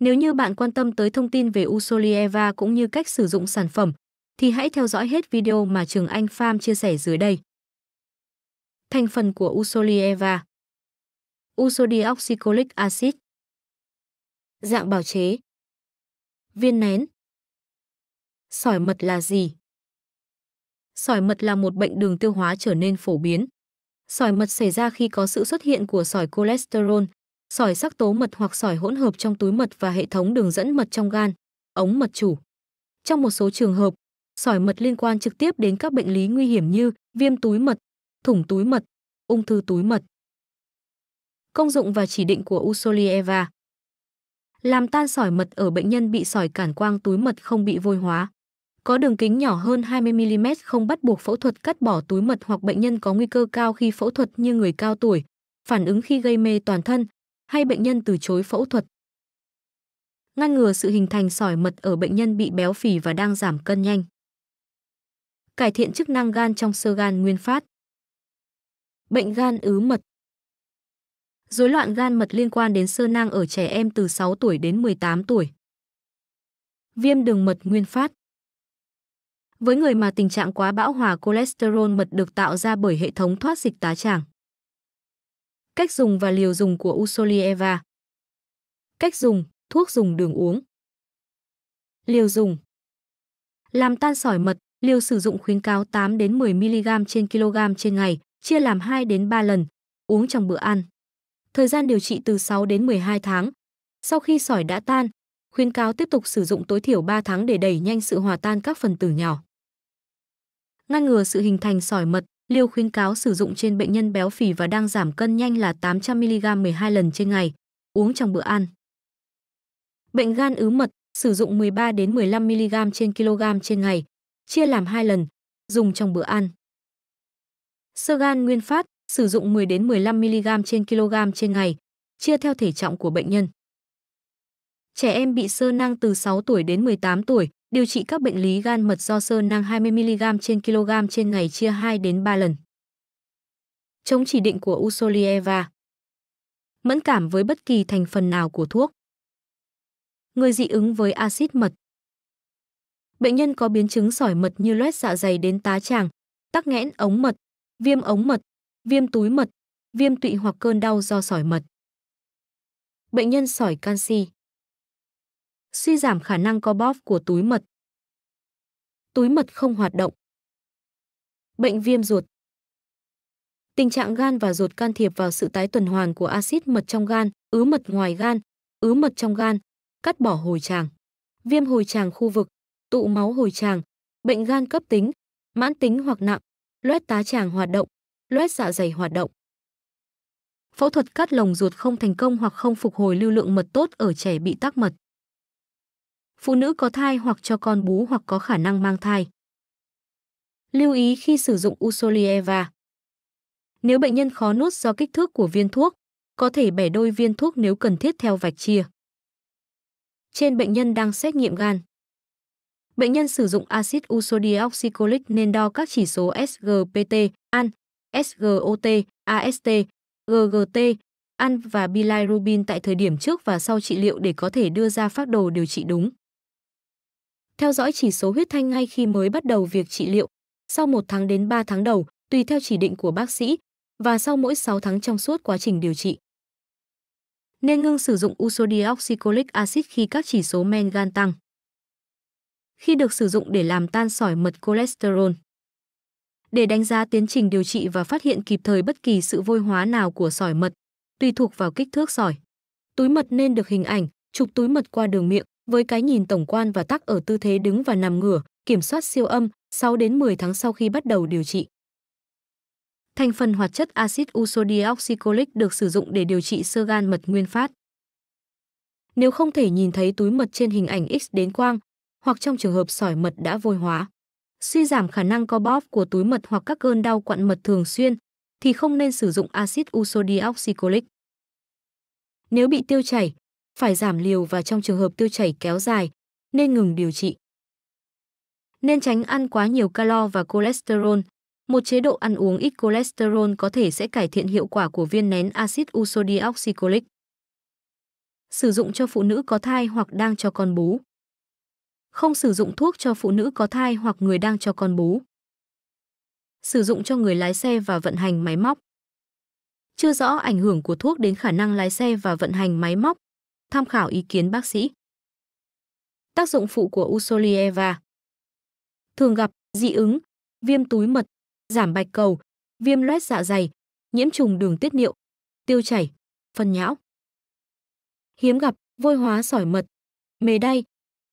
Nếu như bạn quan tâm tới thông tin về Usolieva cũng như cách sử dụng sản phẩm, thì hãy theo dõi hết video mà Trường Anh Farm chia sẻ dưới đây. Thành phần của Usolieva Usodioxycholic acid Dạng bào chế Viên nén Sỏi mật là gì? Sỏi mật là một bệnh đường tiêu hóa trở nên phổ biến. Sỏi mật xảy ra khi có sự xuất hiện của sỏi cholesterol, sỏi sắc tố mật hoặc sỏi hỗn hợp trong túi mật và hệ thống đường dẫn mật trong gan, ống mật chủ. Trong một số trường hợp, sỏi mật liên quan trực tiếp đến các bệnh lý nguy hiểm như viêm túi mật, thủng túi mật, ung thư túi mật. Công dụng và chỉ định của Usolieva Làm tan sỏi mật ở bệnh nhân bị sỏi cản quang túi mật không bị vôi hóa. Có đường kính nhỏ hơn 20mm không bắt buộc phẫu thuật cắt bỏ túi mật hoặc bệnh nhân có nguy cơ cao khi phẫu thuật như người cao tuổi, phản ứng khi gây mê toàn thân, hay bệnh nhân từ chối phẫu thuật. Ngăn ngừa sự hình thành sỏi mật ở bệnh nhân bị béo phì và đang giảm cân nhanh. Cải thiện chức năng gan trong sơ gan nguyên phát. Bệnh gan ứ mật. Rối loạn gan mật liên quan đến sơ nang ở trẻ em từ 6 tuổi đến 18 tuổi. Viêm đường mật nguyên phát. Với người mà tình trạng quá bão hòa cholesterol mật được tạo ra bởi hệ thống thoát dịch tá tràng. Cách dùng và liều dùng của Usolieva. Cách dùng, thuốc dùng đường uống. Liều dùng. Làm tan sỏi mật, liều sử dụng khuyến cáo 8 đến 10 mg trên kg trên ngày, chia làm 2 đến 3 lần, uống trong bữa ăn. Thời gian điều trị từ 6 đến 12 tháng. Sau khi sỏi đã tan, khuyến cáo tiếp tục sử dụng tối thiểu 3 tháng để đẩy nhanh sự hòa tan các phần tử nhỏ. Ngăn ngừa sự hình thành sỏi mật, Liều khuyến cáo sử dụng trên bệnh nhân béo phì và đang giảm cân nhanh là 800mg 12 lần trên ngày, uống trong bữa ăn. Bệnh gan ứ mật sử dụng 13 đến 15mg trên kg trên ngày, chia làm 2 lần, dùng trong bữa ăn. Sơ gan nguyên phát sử dụng 10 đến 15mg trên kg trên ngày, chia theo thể trọng của bệnh nhân. Trẻ em bị sơ nang từ 6 tuổi đến 18 tuổi, điều trị các bệnh lý gan mật do sơ nang 20mg trên kg trên ngày chia 2 đến 3 lần. Chống chỉ định của Usolieva Mẫn cảm với bất kỳ thành phần nào của thuốc. Người dị ứng với axit mật Bệnh nhân có biến chứng sỏi mật như loét dạ dày đến tá tràng, tắc nghẽn ống mật, viêm ống mật, viêm túi mật, viêm tụy hoặc cơn đau do sỏi mật. Bệnh nhân sỏi canxi suy giảm khả năng co bóp của túi mật. Túi mật không hoạt động. Bệnh viêm ruột. Tình trạng gan và ruột can thiệp vào sự tái tuần hoàn của axit mật trong gan, ứ mật ngoài gan, ứ mật trong gan, cắt bỏ hồi tràng. Viêm hồi tràng khu vực, tụ máu hồi tràng, bệnh gan cấp tính, mãn tính hoặc nặng, loét tá tràng hoạt động, loét dạ dày hoạt động. Phẫu thuật cắt lồng ruột không thành công hoặc không phục hồi lưu lượng mật tốt ở trẻ bị tắc mật phụ nữ có thai hoặc cho con bú hoặc có khả năng mang thai. Lưu ý khi sử dụng Usolieva. Nếu bệnh nhân khó nuốt do kích thước của viên thuốc, có thể bẻ đôi viên thuốc nếu cần thiết theo vạch chia. Trên bệnh nhân đang xét nghiệm gan. Bệnh nhân sử dụng axit ursodeoxycholic nên đo các chỉ số SGPT, AN, SGOT, AST, GGT, AN và bilirubin tại thời điểm trước và sau trị liệu để có thể đưa ra phác đồ điều trị đúng theo dõi chỉ số huyết thanh ngay khi mới bắt đầu việc trị liệu, sau 1 tháng đến 3 tháng đầu, tùy theo chỉ định của bác sĩ và sau mỗi 6 tháng trong suốt quá trình điều trị. Nên ngưng sử dụng ursodeoxycholic acid khi các chỉ số men gan tăng. Khi được sử dụng để làm tan sỏi mật cholesterol. Để đánh giá tiến trình điều trị và phát hiện kịp thời bất kỳ sự vôi hóa nào của sỏi mật, tùy thuộc vào kích thước sỏi. Túi mật nên được hình ảnh, chụp túi mật qua đường miệng, với cái nhìn tổng quan và tắc ở tư thế đứng và nằm ngửa, kiểm soát siêu âm 6 đến 10 tháng sau khi bắt đầu điều trị. Thành phần hoạt chất axit ursodeoxycholic được sử dụng để điều trị sơ gan mật nguyên phát. Nếu không thể nhìn thấy túi mật trên hình ảnh X đến quang, hoặc trong trường hợp sỏi mật đã vôi hóa, suy giảm khả năng co bóp của túi mật hoặc các cơn đau quặn mật thường xuyên, thì không nên sử dụng axit ursodeoxycholic. Nếu bị tiêu chảy, phải giảm liều và trong trường hợp tiêu chảy kéo dài, nên ngừng điều trị. Nên tránh ăn quá nhiều calo và cholesterol. Một chế độ ăn uống ít cholesterol có thể sẽ cải thiện hiệu quả của viên nén axit ursodeoxycholic. Sử dụng cho phụ nữ có thai hoặc đang cho con bú. Không sử dụng thuốc cho phụ nữ có thai hoặc người đang cho con bú. Sử dụng cho người lái xe và vận hành máy móc. Chưa rõ ảnh hưởng của thuốc đến khả năng lái xe và vận hành máy móc, tham khảo ý kiến bác sĩ. Tác dụng phụ của Usolieva Thường gặp dị ứng, viêm túi mật, giảm bạch cầu, viêm loét dạ dày, nhiễm trùng đường tiết niệu, tiêu chảy, phân nhão. Hiếm gặp vôi hóa sỏi mật, mề đay,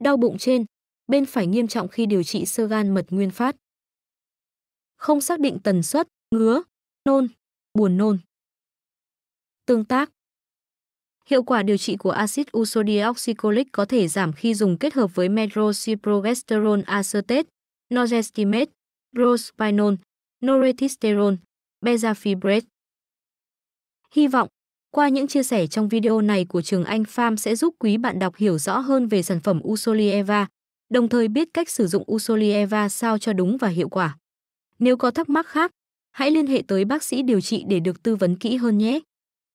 đau bụng trên, bên phải nghiêm trọng khi điều trị sơ gan mật nguyên phát. Không xác định tần suất, ngứa, nôn, buồn nôn. Tương tác Hiệu quả điều trị của axit ursodeoxycholic có thể giảm khi dùng kết hợp với medrociprogesterone acetate, norgestimate, prospinol, norethisterone, bezafibrate. Hy vọng, qua những chia sẻ trong video này của trường Anh Farm sẽ giúp quý bạn đọc hiểu rõ hơn về sản phẩm Usolieva, đồng thời biết cách sử dụng Usolieva sao cho đúng và hiệu quả. Nếu có thắc mắc khác, hãy liên hệ tới bác sĩ điều trị để được tư vấn kỹ hơn nhé.